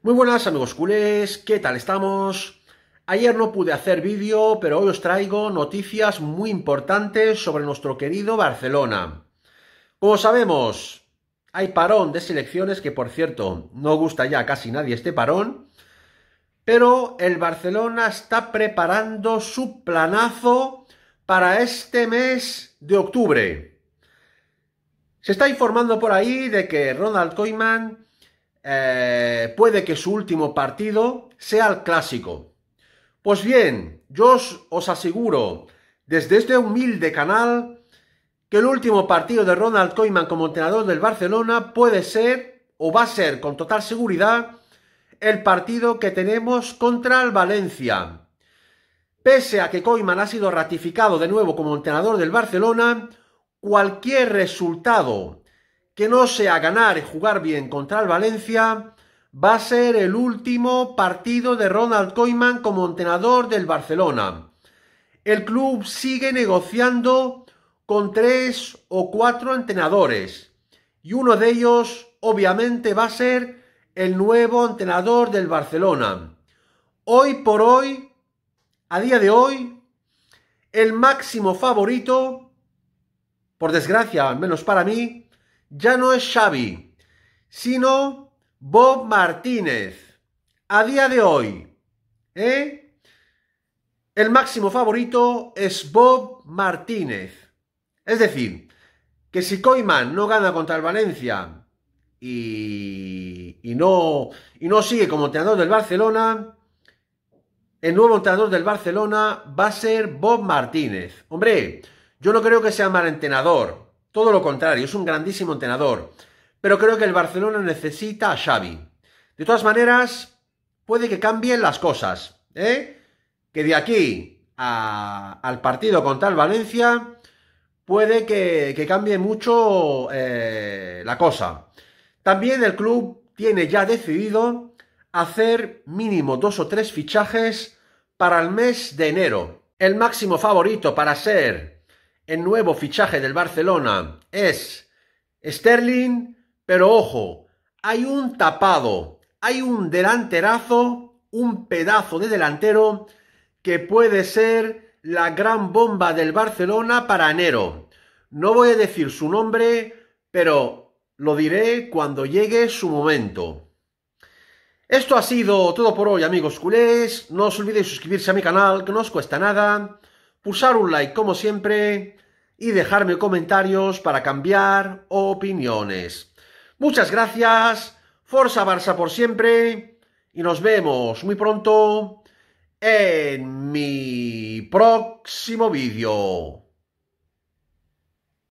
Muy buenas amigos culés, ¿qué tal estamos? Ayer no pude hacer vídeo, pero hoy os traigo noticias muy importantes sobre nuestro querido Barcelona. Como sabemos, hay parón de selecciones que, por cierto, no gusta ya casi nadie este parón, pero el Barcelona está preparando su planazo para este mes de octubre. Se está informando por ahí de que Ronald Koeman eh, puede que su último partido sea el clásico. Pues bien, yo os, os aseguro desde este humilde canal que el último partido de Ronald Koeman como entrenador del Barcelona puede ser o va a ser con total seguridad el partido que tenemos contra el Valencia. Pese a que Koeman ha sido ratificado de nuevo como entrenador del Barcelona, cualquier resultado que no sea ganar y jugar bien contra el Valencia, va a ser el último partido de Ronald Koeman como entrenador del Barcelona. El club sigue negociando con tres o cuatro entrenadores y uno de ellos obviamente va a ser el nuevo entrenador del Barcelona. Hoy por hoy, a día de hoy, el máximo favorito, por desgracia, al menos para mí, ya no es Xavi, sino Bob Martínez. A día de hoy, ¿eh? El máximo favorito es Bob Martínez. Es decir, que si Coiman no gana contra el Valencia y no sigue como entrenador del Barcelona, el nuevo entrenador del Barcelona va a ser Bob Martínez. Hombre, yo no creo que sea mal entrenador. Todo lo contrario, es un grandísimo entrenador. Pero creo que el Barcelona necesita a Xavi. De todas maneras, puede que cambien las cosas. ¿eh? Que de aquí al partido contra el Valencia, puede que, cambie mucho eh, la cosa. También el club tiene ya decidido hacer mínimo dos o tres fichajes para el mes de enero. El máximo favorito para ser el nuevo fichaje del Barcelona es Sterling, pero ojo, hay un tapado, hay un delanterazo, un pedazo de delantero que puede ser la gran bomba del Barcelona para enero. No voy a decir su nombre, pero lo diré cuando llegue su momento. Esto ha sido todo por hoy, amigos culés. No os olvidéis suscribirse a mi canal, que no os cuesta nada pulsar un like como siempre y dejarme comentarios para cambiar opiniones. Muchas gracias, Forza Barça por siempre y nos vemos muy pronto en mi próximo vídeo.